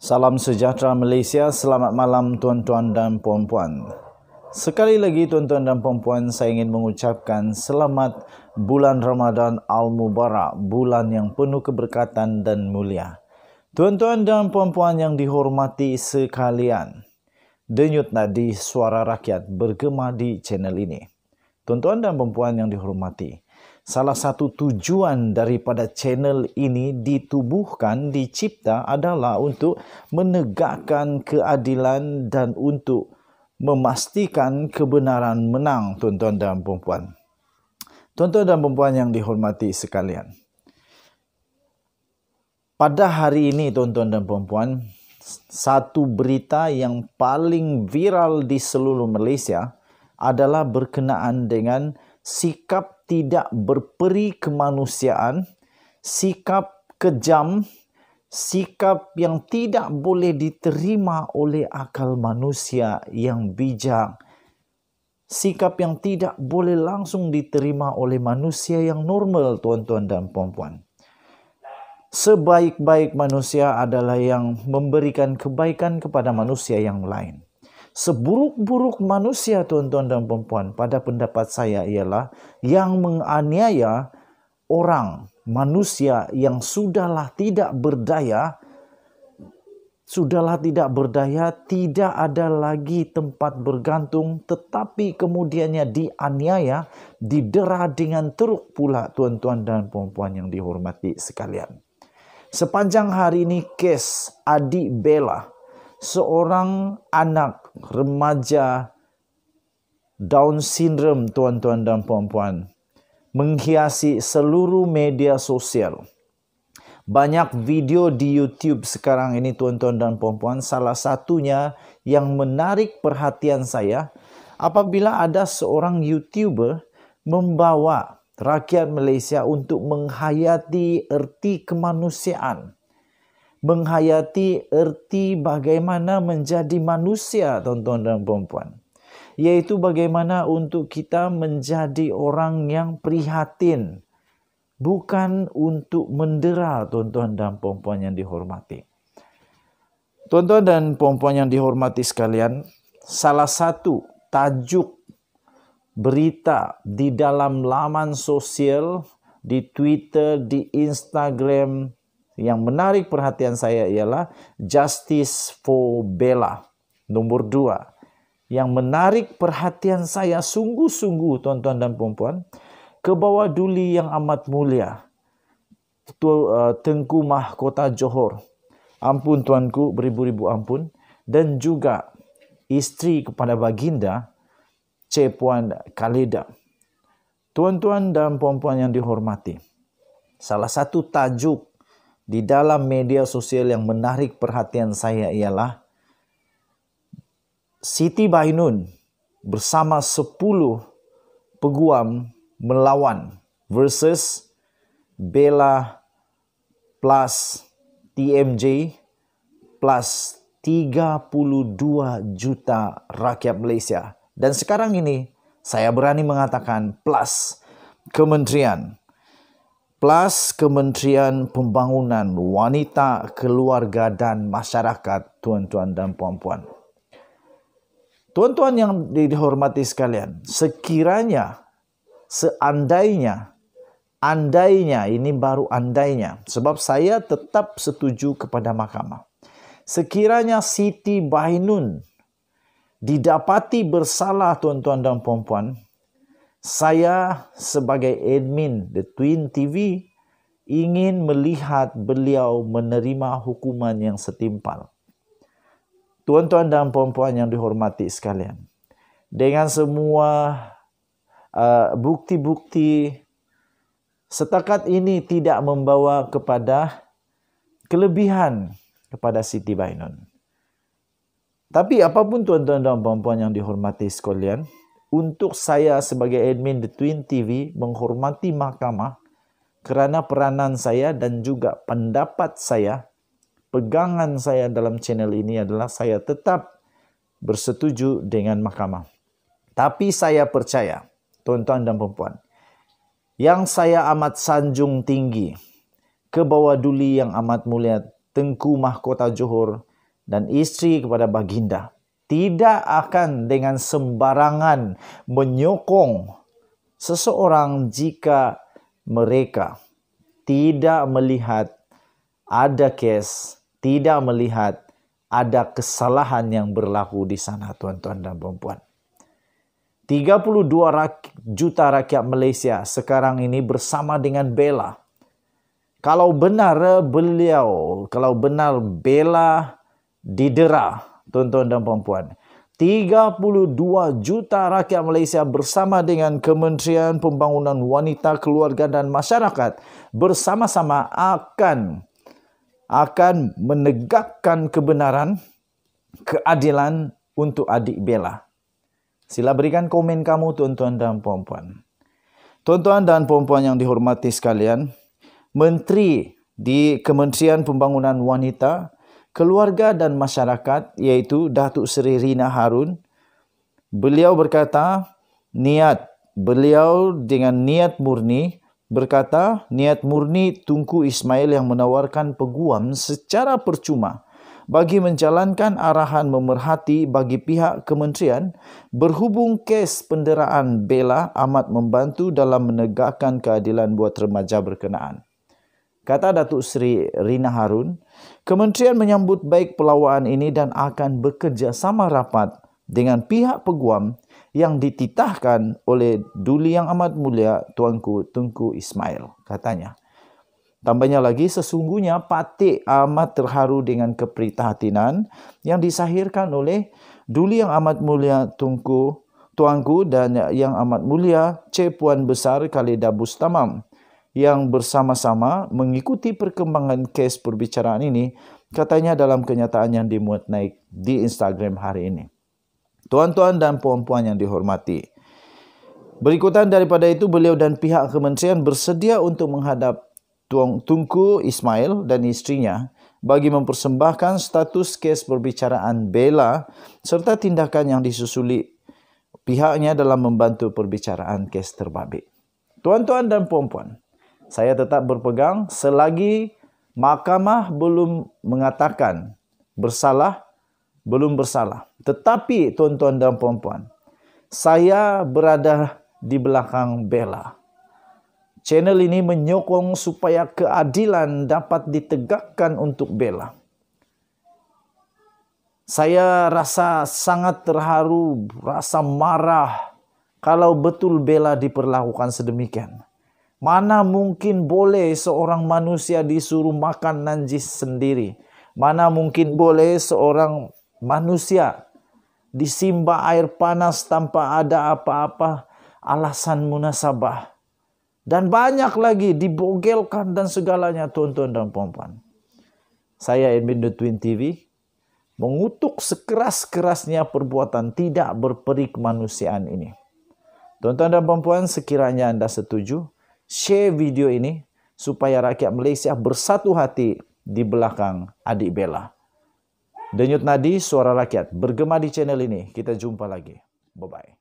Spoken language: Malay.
Salam sejahtera Malaysia, selamat malam tuan-tuan dan puan-puan. Sekali lagi tuan-tuan dan puan-puan, saya ingin mengucapkan selamat bulan Ramadan Al-Mubarak, bulan yang penuh keberkatan dan mulia. Tuan-tuan dan puan-puan yang dihormati sekalian, denyut nadi suara rakyat bergema di channel ini. Tuan-tuan dan puan-puan yang dihormati, salah satu tujuan daripada channel ini ditubuhkan, dicipta adalah untuk menegakkan keadilan dan untuk memastikan kebenaran menang, tuan-tuan dan perempuan. Tuan-tuan dan perempuan yang dihormati sekalian. Pada hari ini, tuan-tuan dan perempuan, satu berita yang paling viral di seluruh Malaysia adalah berkenaan dengan sikap tidak berperi kemanusiaan, sikap kejam, sikap yang tidak boleh diterima oleh akal manusia yang bijak, sikap yang tidak boleh langsung diterima oleh manusia yang normal, tuan-tuan dan puan-puan. Sebaik-baik manusia adalah yang memberikan kebaikan kepada manusia yang lain. Seburuk-buruk manusia tuan-tuan dan puan-puan pada pendapat saya ialah yang menganiaya orang manusia yang sudahlah tidak berdaya sudahlah tidak berdaya tidak ada lagi tempat bergantung tetapi kemudiannya dianiaya didera dengan teruk pula tuan-tuan dan puan-puan yang dihormati sekalian sepanjang hari ini kes adik Bella seorang anak remaja down syndrome tuan-tuan dan puan-puan menghiasi seluruh media sosial banyak video di YouTube sekarang ini tuan-tuan dan puan-puan salah satunya yang menarik perhatian saya apabila ada seorang YouTuber membawa rakyat Malaysia untuk menghayati erti kemanusiaan menghayati erti bagaimana menjadi manusia tonton dan perempuan yaitu bagaimana untuk kita menjadi orang yang prihatin bukan untuk mendera tuan-tuan dan perempuan yang dihormati tuan-tuan dan perempuan yang dihormati sekalian salah satu tajuk berita di dalam laman sosial di Twitter, di Instagram, yang menarik perhatian saya ialah Justice for Bella. Nombor dua. Yang menarik perhatian saya sungguh-sungguh tuan-tuan dan puan-puan. Kebawah duli yang amat mulia. Eh, Tengku Mahkota Johor. Ampun tuanku, beribu-ribu ampun. Dan juga isteri kepada baginda, C Puan Kaleda. Tuan-tuan dan puan-puan yang dihormati. Salah satu tajuk di dalam media sosial yang menarik perhatian saya ialah Siti Bainun bersama 10 peguam melawan versus Bella plus TMJ plus 32 juta rakyat Malaysia. Dan sekarang ini saya berani mengatakan plus kementerian plus Kementerian Pembangunan Wanita, Keluarga dan Masyarakat, tuan-tuan dan puan-puan. Tuan-tuan yang dihormati sekalian, sekiranya, seandainya, andainya, ini baru andainya, sebab saya tetap setuju kepada mahkamah. Sekiranya Siti Bainun didapati bersalah, tuan-tuan dan puan-puan, saya sebagai admin The Twin TV ingin melihat beliau menerima hukuman yang setimpal. Tuan-tuan dan puan-puan yang dihormati sekalian, dengan semua uh, bukti-bukti setakat ini tidak membawa kepada kelebihan kepada Siti Bainun. Tapi apapun tuan-tuan dan puan-puan yang dihormati sekalian, untuk saya sebagai admin The Twin TV menghormati mahkamah kerana peranan saya dan juga pendapat saya pegangan saya dalam channel ini adalah saya tetap bersetuju dengan mahkamah. Tapi saya percaya, tuan-tuan dan perempuan, yang saya amat sanjung tinggi, kebawa duli yang amat mulia Tengku Mahkota Johor dan isteri kepada Baginda, tidak akan dengan sembarangan menyokong seseorang jika mereka tidak melihat ada kes, tidak melihat ada kesalahan yang berlaku di sana tuan-tuan dan puan-puan. 32 juta rakyat Malaysia sekarang ini bersama dengan Bella. Kalau benar beliau, kalau benar Bella didera tuan-tuan dan puan-puan. 32 juta rakyat Malaysia bersama dengan Kementerian Pembangunan Wanita, Keluarga dan Masyarakat bersama-sama akan akan menegakkan kebenaran, keadilan untuk adik Bella. Sila berikan komen kamu tuan-tuan dan puan-puan. Tuan-tuan dan puan-puan yang dihormati sekalian, Menteri di Kementerian Pembangunan Wanita, keluarga dan masyarakat iaitu Datuk Seri Rina Harun. Beliau berkata, niat. Beliau dengan niat murni berkata, niat murni Tunku Ismail yang menawarkan peguam secara percuma bagi menjalankan arahan memerhati bagi pihak kementerian berhubung kes penderaan bela amat membantu dalam menegakkan keadilan buat remaja berkenaan. Kata Datuk Seri Rina Harun, kementerian menyambut baik pelawaan ini dan akan bekerjasama rapat dengan pihak peguam yang dititahkan oleh Duli Yang Amat Mulia Tuanku Tunku Ismail, katanya. Tambahnya lagi, sesungguhnya Patik amat terharu dengan keprihatinan yang disahirkan oleh Duli Yang Amat Mulia Tuanku Tuanku dan Yang Amat Mulia Cepuan Besar Kalida Bustamam. Tamam yang bersama-sama mengikuti perkembangan kes perbicaraan ini katanya dalam kenyataan yang dimuat naik di Instagram hari ini. Tuan-tuan dan puan-puan yang dihormati. Berikutan daripada itu beliau dan pihak kementerian bersedia untuk menghadap Tuan Tunku Ismail dan istrinya bagi mempersembahkan status kes perbicaraan Bella serta tindakan yang disusuli pihaknya dalam membantu perbicaraan kes terbabit. Tuan-tuan dan puan-puan, saya tetap berpegang selagi mahkamah belum mengatakan bersalah, belum bersalah. Tetapi tuan-tuan dan puan-puan, saya berada di belakang Bella. Channel ini menyokong supaya keadilan dapat ditegakkan untuk Bella. Saya rasa sangat terharu, rasa marah kalau betul Bella diperlakukan sedemikian. Mana mungkin boleh seorang manusia disuruh makan najis sendiri? Mana mungkin boleh seorang manusia disimba air panas tanpa ada apa-apa alasan munasabah? Dan banyak lagi dibogelkan dan segalanya tuan-tuan dan puan-puan. Saya Edwin The Twin TV mengutuk sekeras-kerasnya perbuatan tidak berperik manusiaan ini. Tuan-tuan dan puan-puan sekiranya anda setuju, share video ini supaya rakyat Malaysia bersatu hati di belakang adik Bella. Denyut nadi suara rakyat bergema di channel ini. Kita jumpa lagi. Bye-bye.